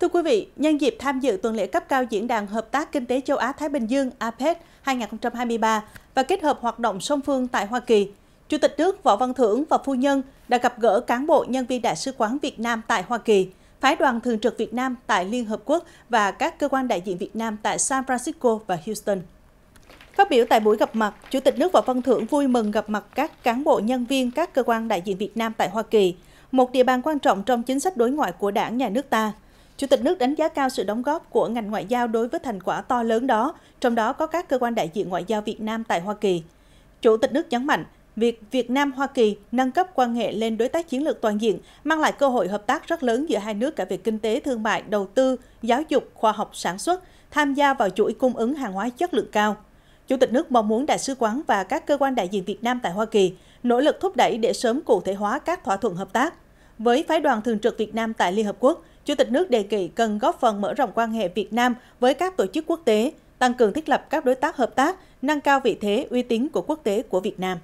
Thưa quý vị, nhân dịp tham dự tuần lễ cấp cao Diễn đàn Hợp tác Kinh tế Châu Á-Thái Bình Dương APEC 2023 và kết hợp hoạt động song phương tại Hoa Kỳ, Chủ tịch nước Võ Văn Thưởng và Phu Nhân đã gặp gỡ cán bộ nhân viên Đại sứ quán Việt Nam tại Hoa Kỳ, Phái đoàn Thường trực Việt Nam tại Liên Hợp Quốc và các cơ quan đại diện Việt Nam tại San Francisco và Houston. Phát biểu tại buổi gặp mặt, Chủ tịch nước Võ Văn Thưởng vui mừng gặp mặt các cán bộ nhân viên các cơ quan đại diện Việt Nam tại Hoa Kỳ, một địa bàn quan trọng trong chính sách đối ngoại của đảng nhà nước ta – Chủ tịch nước đánh giá cao sự đóng góp của ngành ngoại giao đối với thành quả to lớn đó, trong đó có các cơ quan đại diện ngoại giao Việt Nam tại Hoa Kỳ. Chủ tịch nước nhấn mạnh, việc Việt Nam Hoa Kỳ nâng cấp quan hệ lên đối tác chiến lược toàn diện mang lại cơ hội hợp tác rất lớn giữa hai nước cả về kinh tế, thương mại, đầu tư, giáo dục, khoa học, sản xuất, tham gia vào chuỗi cung ứng hàng hóa chất lượng cao. Chủ tịch nước mong muốn đại sứ quán và các cơ quan đại diện Việt Nam tại Hoa Kỳ nỗ lực thúc đẩy để sớm cụ thể hóa các thỏa thuận hợp tác với phái đoàn thường trực Việt Nam tại Liên Hợp Quốc, Chủ tịch nước đề nghị cần góp phần mở rộng quan hệ Việt Nam với các tổ chức quốc tế, tăng cường thiết lập các đối tác hợp tác, nâng cao vị thế, uy tín của quốc tế của Việt Nam.